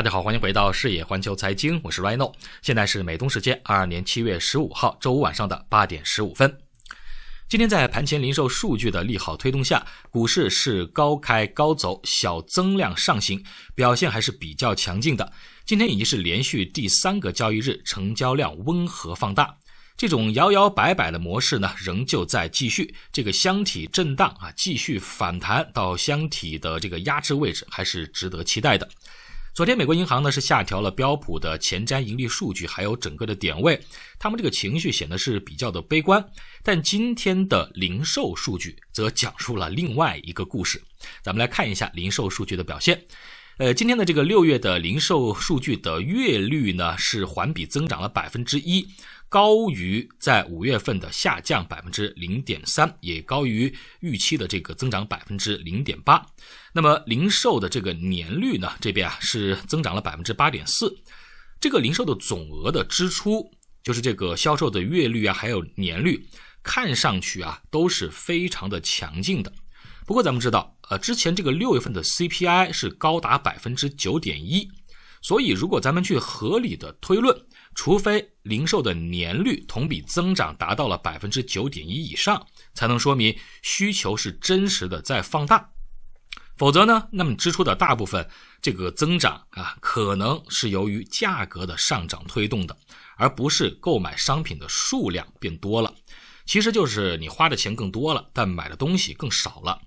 大家好，欢迎回到视野环球财经，我是 r i n o 现在是美东时间二二年七月十五号周五晚上的八点十五分。今天在盘前零售数据的利好推动下，股市是高开高走，小增量上行，表现还是比较强劲的。今天已经是连续第三个交易日，成交量温和放大，这种摇摇摆摆的模式呢，仍旧在继续。这个箱体震荡啊，继续反弹到箱体的这个压制位置，还是值得期待的。昨天，美国银行呢是下调了标普的前瞻盈利数据，还有整个的点位，他们这个情绪显得是比较的悲观。但今天的零售数据则讲述了另外一个故事，咱们来看一下零售数据的表现。呃，今天的这个六月的零售数据的月率呢是环比增长了百分之一。高于在五月份的下降百分之零点三，也高于预期的这个增长百分之零点八。那么零售的这个年率呢，这边啊是增长了百分之八点四。这个零售的总额的支出，就是这个销售的月率啊，还有年率，看上去啊都是非常的强劲的。不过咱们知道，呃，之前这个六月份的 CPI 是高达百分之九点一，所以如果咱们去合理的推论。除非零售的年率同比增长达到了百分之九点一以上，才能说明需求是真实的在放大，否则呢，那么支出的大部分这个增长啊，可能是由于价格的上涨推动的，而不是购买商品的数量变多了。其实就是你花的钱更多了，但买的东西更少了。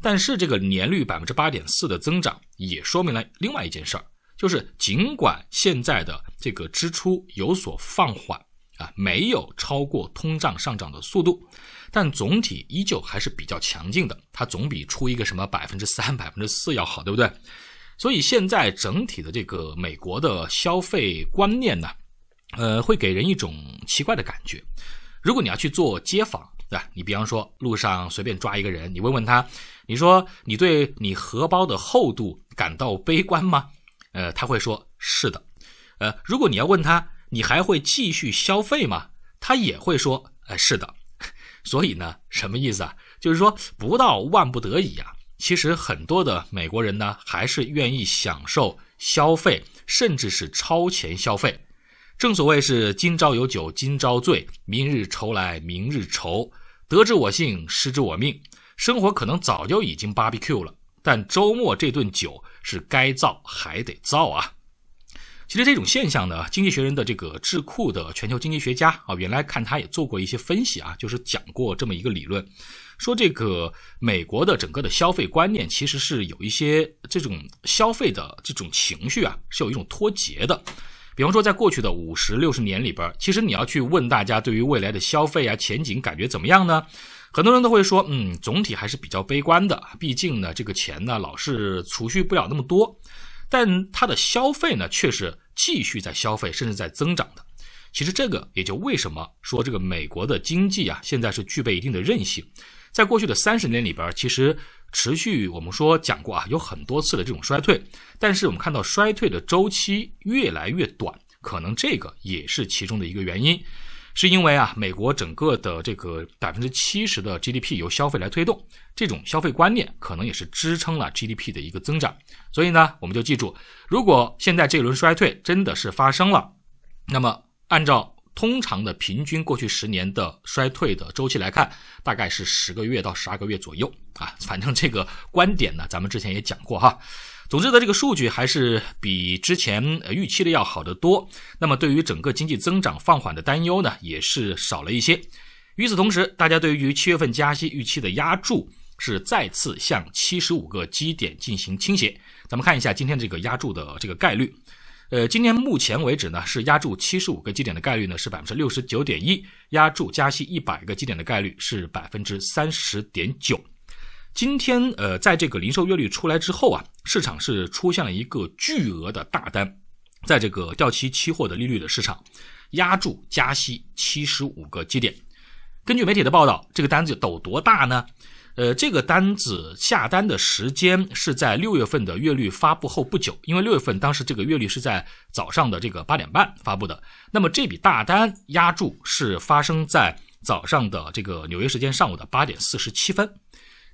但是这个年率百分之八点四的增长，也说明了另外一件事儿。就是尽管现在的这个支出有所放缓啊，没有超过通胀上涨的速度，但总体依旧还是比较强劲的。它总比出一个什么百分之三、百分之四要好，对不对？所以现在整体的这个美国的消费观念呢，呃，会给人一种奇怪的感觉。如果你要去做街访，对吧？你比方说路上随便抓一个人，你问问他，你说你对你荷包的厚度感到悲观吗？呃，他会说，是的，呃，如果你要问他，你还会继续消费吗？他也会说，呃，是的。所以呢，什么意思啊？就是说，不到万不得已啊，其实很多的美国人呢，还是愿意享受消费，甚至是超前消费。正所谓是今朝有酒今朝醉，明日愁来明日愁。得之我幸，失之我命。生活可能早就已经 barbecue 了，但周末这顿酒。是该造还得造啊！其实这种现象呢，经济学人的这个智库的全球经济学家啊，原来看他也做过一些分析啊，就是讲过这么一个理论，说这个美国的整个的消费观念其实是有一些这种消费的这种情绪啊，是有一种脱节的。比方说，在过去的五十六十年里边，其实你要去问大家对于未来的消费啊前景感觉怎么样呢？很多人都会说，嗯，总体还是比较悲观的。毕竟呢，这个钱呢老是储蓄不了那么多，但它的消费呢却是继续在消费，甚至在增长的。其实这个也就为什么说这个美国的经济啊现在是具备一定的韧性。在过去的三十年里边，其实持续我们说讲过啊，有很多次的这种衰退，但是我们看到衰退的周期越来越短，可能这个也是其中的一个原因。是因为啊，美国整个的这个百分之七十的 GDP 由消费来推动，这种消费观念可能也是支撑了 GDP 的一个增长。所以呢，我们就记住，如果现在这轮衰退真的是发生了，那么按照通常的平均过去十年的衰退的周期来看，大概是十个月到十二个月左右啊。反正这个观点呢，咱们之前也讲过哈。总之呢，这个数据还是比之前呃预期的要好得多。那么对于整个经济增长放缓的担忧呢，也是少了一些。与此同时，大家对于七月份加息预期的压注是再次向七十五个基点进行倾斜。咱们看一下今天这个压注的这个概率。呃，今天目前为止呢，是压注七十五个基点的概率呢是百分之六十九点一，压注加息一百个基点的概率是百分之三十点九。今天，呃，在这个零售月率出来之后啊，市场是出现了一个巨额的大单，在这个掉期期货的利率的市场，压住加息七十五个基点。根据媒体的报道，这个单子有多大呢？呃，这个单子下单的时间是在六月份的月率发布后不久，因为六月份当时这个月率是在早上的这个八点半发布的。那么这笔大单压住是发生在早上的这个纽约时间上午的八点四十七分。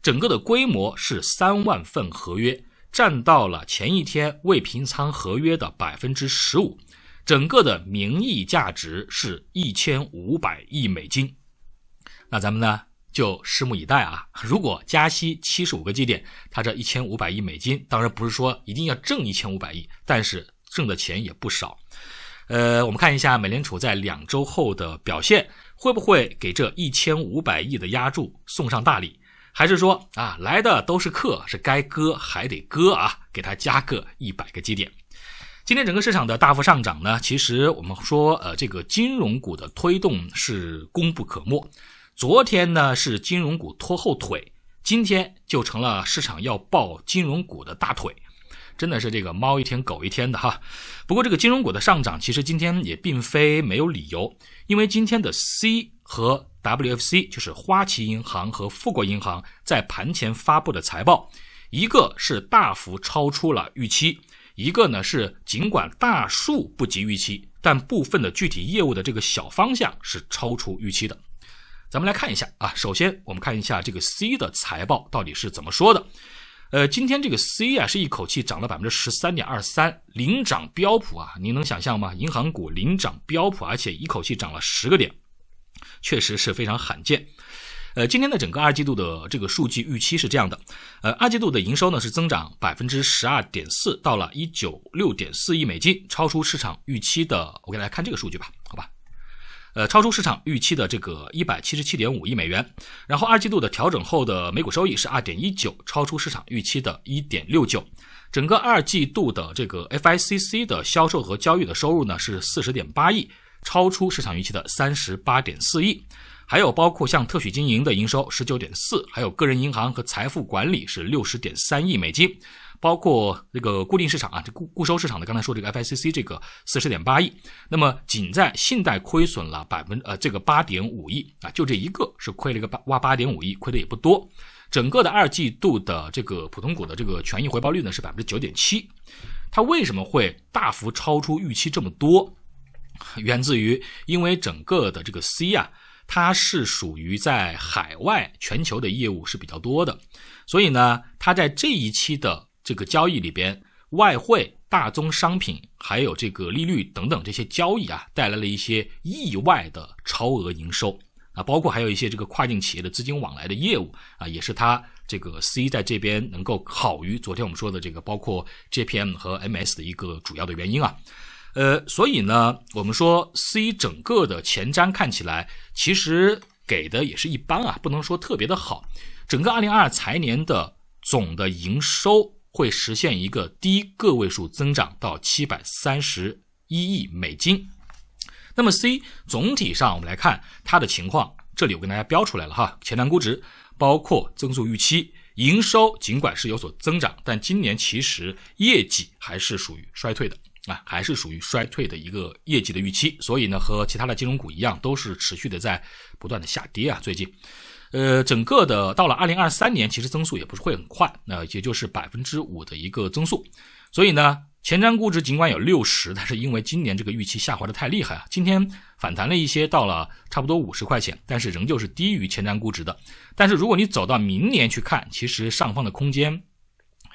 整个的规模是三万份合约，占到了前一天未平仓合约的百分之十五。整个的名义价值是一千五百亿美金。那咱们呢就拭目以待啊！如果加息七十五个基点，它这一千五百亿美金，当然不是说一定要挣一千五百亿，但是挣的钱也不少。呃，我们看一下美联储在两周后的表现，会不会给这一千五百亿的压注送上大礼？还是说啊，来的都是客，是该割还得割啊，给他加个一百个基点。今天整个市场的大幅上涨呢，其实我们说，呃，这个金融股的推动是功不可没。昨天呢是金融股拖后腿，今天就成了市场要抱金融股的大腿，真的是这个猫一天狗一天的哈。不过这个金融股的上涨，其实今天也并非没有理由，因为今天的 C 和。WFC 就是花旗银行和富国银行在盘前发布的财报，一个是大幅超出了预期，一个呢是尽管大数不及预期，但部分的具体业务的这个小方向是超出预期的。咱们来看一下啊，首先我们看一下这个 C 的财报到底是怎么说的。呃，今天这个 C 啊是一口气涨了百分之十三点二三，领涨标普啊，您能想象吗？银行股领涨标普，而且一口气涨了十个点。确实是非常罕见，呃，今天的整个二季度的这个数据预期是这样的，呃，二季度的营收呢是增长百分之十二点四，到了一九六点四亿美金，超出市场预期的，我给大家看这个数据吧，好吧，呃，超出市场预期的这个一百七十七点五亿美元，然后二季度的调整后的每股收益是二点一九，超出市场预期的一点六九，整个二季度的这个 FICC 的销售和交易的收入呢是四十点八亿。超出市场预期的三十八点四亿，还有包括像特许经营的营收十九点四，还有个人银行和财富管理是六十点三亿美金，包括这个固定市场啊，这固固收市场的，刚才说这个 FICC 这个四十点八亿，那么仅在信贷亏损了百分呃这个八点五亿啊，就这一个是亏了一个八哇八点五亿，亏的也不多。整个的二季度的这个普通股的这个权益回报率呢是百分之九点七，它为什么会大幅超出预期这么多？源自于，因为整个的这个 C 啊，它是属于在海外全球的业务是比较多的，所以呢，它在这一期的这个交易里边，外汇、大宗商品，还有这个利率等等这些交易啊，带来了一些意外的超额营收啊，包括还有一些这个跨境企业的资金往来的业务啊，也是它这个 C 在这边能够好于昨天我们说的这个包括 JPM 和 MS 的一个主要的原因啊。呃，所以呢，我们说 C 整个的前瞻看起来，其实给的也是一般啊，不能说特别的好。整个2022财年的总的营收会实现一个低个位数增长，到731亿美金。那么 C 总体上我们来看它的情况，这里我跟大家标出来了哈，前瞻估值包括增速预期，营收尽管是有所增长，但今年其实业绩还是属于衰退的。啊，还是属于衰退的一个业绩的预期，所以呢，和其他的金融股一样，都是持续的在不断的下跌啊。最近，呃，整个的到了二零二三年，其实增速也不是会很快，那也就是百分之五的一个增速。所以呢，前瞻估值尽管有六十，但是因为今年这个预期下滑的太厉害啊，今天反弹了一些，到了差不多五十块钱，但是仍旧是低于前瞻估值的。但是如果你走到明年去看，其实上方的空间。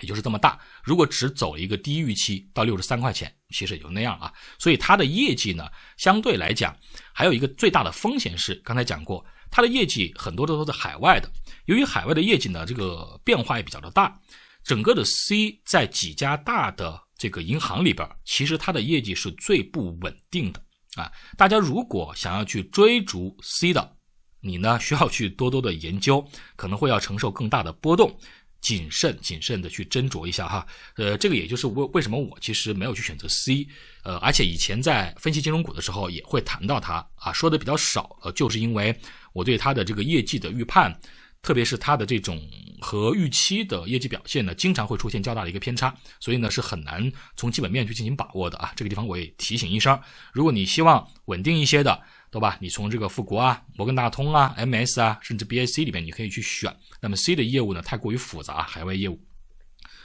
也就是这么大，如果只走了一个低预期到六十三块钱，其实也就那样啊。所以它的业绩呢，相对来讲，还有一个最大的风险是，刚才讲过，它的业绩很多都是海外的，由于海外的业绩呢，这个变化也比较的大，整个的 C 在几家大的这个银行里边，其实它的业绩是最不稳定的啊。大家如果想要去追逐 C 的，你呢需要去多多的研究，可能会要承受更大的波动。谨慎、谨慎的去斟酌一下哈，呃，这个也就是为为什么我其实没有去选择 C，呃，而且以前在分析金融股的时候也会谈到它，啊，说的比较少，呃，就是因为我对它的这个业绩的预判，特别是它的这种和预期的业绩表现呢，经常会出现较大的一个偏差，所以呢是很难从基本面去进行把握的啊，这个地方我也提醒一声，如果你希望稳定一些的。对吧？你从这个富国啊、摩根大通啊、MS 啊，甚至 BAC 里面，你可以去选。那么 C 的业务呢，太过于复杂，海外业务。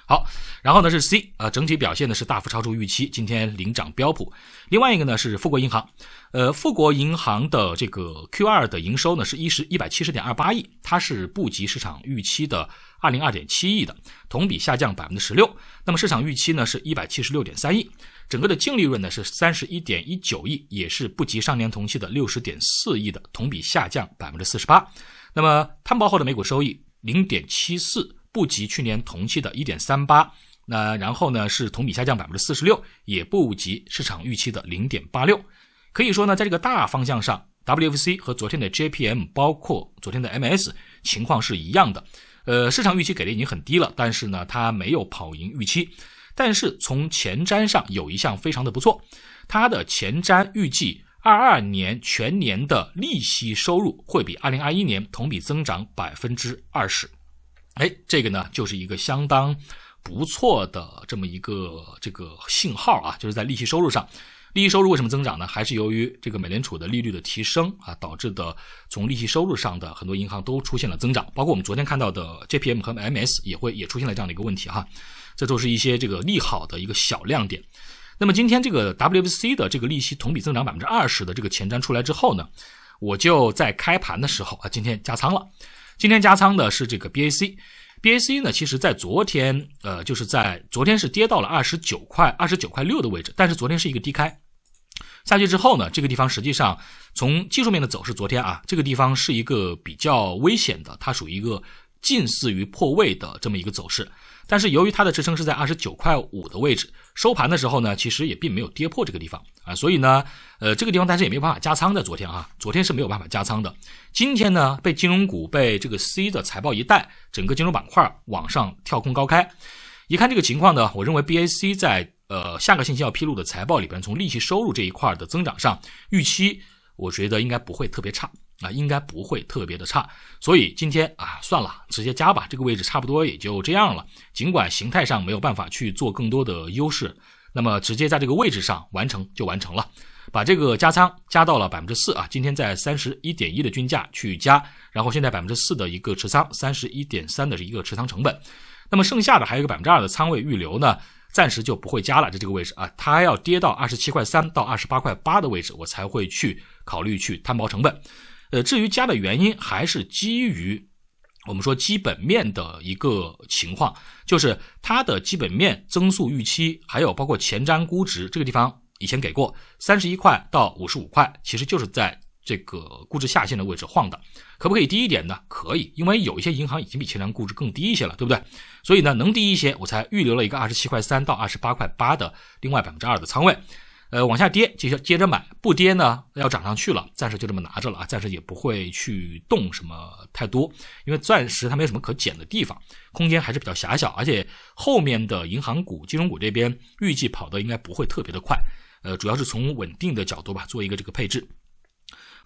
好，然后呢是 C 啊，整体表现呢是大幅超出预期，今天领涨标普。另外一个呢是富国银行，呃，富国银行的这个 Q2 的营收呢是一十一百七十点二八亿，它是不及市场预期的二零二点七亿的，同比下降百分之十六。那么市场预期呢是一百七十六点三亿。整个的净利润呢是三十一点一九亿，也是不及上年同期的六十点四亿的，同比下降百分之四十八。那么摊薄后的每股收益零点七四，不及去年同期的一点三八，那然后呢是同比下降百分之四十六，也不及市场预期的零点八六。可以说呢，在这个大方向上，WFC 和昨天的 JPM 包括昨天的 MS 情况是一样的。呃，市场预期给的已经很低了，但是呢，它没有跑赢预期。但是从前瞻上有一项非常的不错，它的前瞻预计二二年全年的利息收入会比二零二一年同比增长百分之二十，哎，这个呢就是一个相当不错的这么一个这个信号啊，就是在利息收入上，利息收入为什么增长呢？还是由于这个美联储的利率的提升啊导致的，从利息收入上的很多银行都出现了增长，包括我们昨天看到的 JPM 和 MS 也会也出现了这样的一个问题哈。这都是一些这个利好的一个小亮点，那么今天这个 WBC 的这个利息同比增长百分之二十的这个前瞻出来之后呢，我就在开盘的时候啊，今天加仓了。今天加仓的是这个 BAC，BAC 呢，其实在昨天呃，就是在昨天是跌到了二十九块二十九块六的位置，但是昨天是一个低开，下去之后呢，这个地方实际上从技术面的走势，昨天啊，这个地方是一个比较危险的，它属于一个近似于破位的这么一个走势。但是由于它的支撑是在二十九块五的位置，收盘的时候呢，其实也并没有跌破这个地方啊，所以呢，呃，这个地方但是也没有办法加仓的。昨天啊，昨天是没有办法加仓的。今天呢，被金融股被这个 C 的财报一带，整个金融板块儿往上跳空高开。一看这个情况呢，我认为 BAC 在呃下个星期要披露的财报里边，从利息收入这一块的增长上，预期我觉得应该不会特别差。啊，应该不会特别的差，所以今天啊，算了，直接加吧，这个位置差不多也就这样了。尽管形态上没有办法去做更多的优势，那么直接在这个位置上完成就完成了，把这个加仓加到了百分之四啊。今天在三十一点一的均价去加，然后现在百分之四的一个持仓，三十一点三的一个持仓成本。那么剩下的还有一个百分之二的仓位预留呢，暂时就不会加了。在这个位置啊，它要跌到二十七块三到二十八块八的位置，我才会去考虑去摊薄成本。呃，至于加的原因，还是基于我们说基本面的一个情况，就是它的基本面增速预期，还有包括前瞻估值这个地方，以前给过三十一块到五十五块，其实就是在这个估值下限的位置晃的。可不可以低一点呢？可以，因为有一些银行已经比前瞻估值更低一些了，对不对？所以呢，能低一些，我才预留了一个二十七块三到二十八块八的另外百分之二的仓位。呃，往下跌接接着买，不跌呢要涨上去了，暂时就这么拿着了啊，暂时也不会去动什么太多，因为钻石它没有什么可减的地方，空间还是比较狭小，而且后面的银行股、金融股这边预计跑的应该不会特别的快，呃，主要是从稳定的角度吧，做一个这个配置。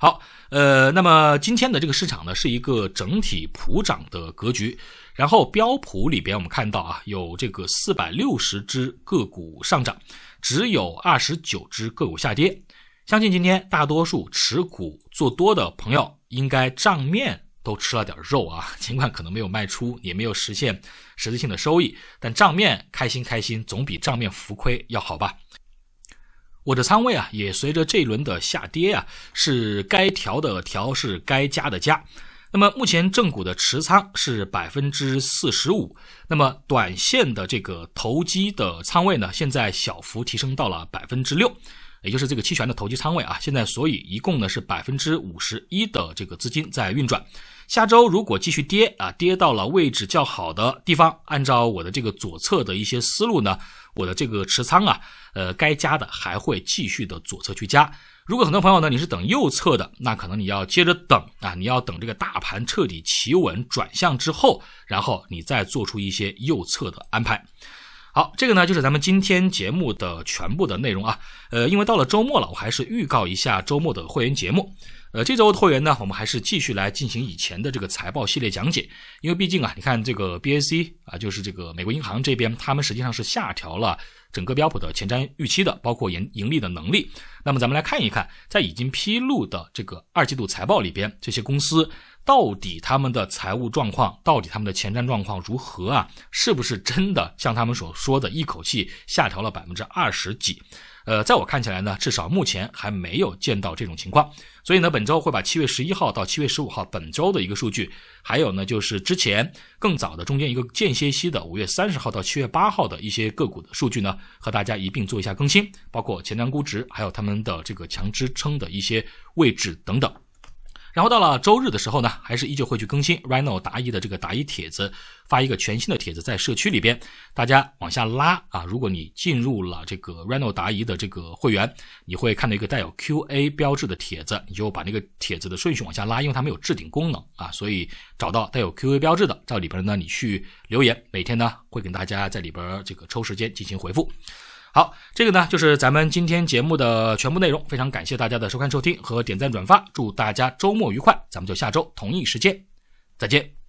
好，呃，那么今天的这个市场呢，是一个整体普涨的格局。然后标普里边，我们看到啊，有这个四百六十只个股上涨，只有二十九只个股下跌。相信今天大多数持股做多的朋友，应该账面都吃了点肉啊。尽管可能没有卖出，也没有实现实质性的收益，但账面开心开心总比账面浮亏要好吧。我的仓位啊，也随着这一轮的下跌啊，是该调的调，是该加的加。那么目前正股的持仓是百分之四十五，那么短线的这个投机的仓位呢，现在小幅提升到了百分之六，也就是这个期权的投机仓位啊，现在所以一共呢是百分之五十一的这个资金在运转。下周如果继续跌啊，跌到了位置较好的地方，按照我的这个左侧的一些思路呢，我的这个持仓啊，呃，该加的还会继续的左侧去加。如果很多朋友呢，你是等右侧的，那可能你要接着等啊，你要等这个大盘彻底企稳转向之后，然后你再做出一些右侧的安排。好，这个呢就是咱们今天节目的全部的内容啊。呃，因为到了周末了，我还是预告一下周末的会员节目。呃，这周的会员呢，我们还是继续来进行以前的这个财报系列讲解，因为毕竟啊，你看这个 BAC 啊，就是这个美国银行这边，他们实际上是下调了。整个标普的前瞻预期的，包括盈盈利的能力。那么咱们来看一看，在已经披露的这个二季度财报里边，这些公司到底他们的财务状况，到底他们的前瞻状况如何啊？是不是真的像他们所说的一口气下调了百分之二十几？呃，在我看起来呢，至少目前还没有见到这种情况，所以呢，本周会把七月十一号到七月十五号本周的一个数据，还有呢就是之前更早的中间一个间歇期的五月三十号到七月八号的一些个股的数据呢，和大家一并做一下更新，包括前瞻估值，还有他们的这个强支撑的一些位置等等。然后到了周日的时候呢，还是依旧会去更新 Rino 答疑的这个答疑帖子，发一个全新的帖子在社区里边，大家往下拉啊。如果你进入了这个 Rino 答疑的这个会员，你会看到一个带有 Q&A 标志的帖子，你就把那个帖子的顺序往下拉，因为它没有置顶功能啊，所以找到带有 Q&A 标志的，在里边呢你去留言，每天呢会给大家在里边这个抽时间进行回复。好，这个呢就是咱们今天节目的全部内容。非常感谢大家的收看、收听和点赞、转发。祝大家周末愉快，咱们就下周同一时间再见。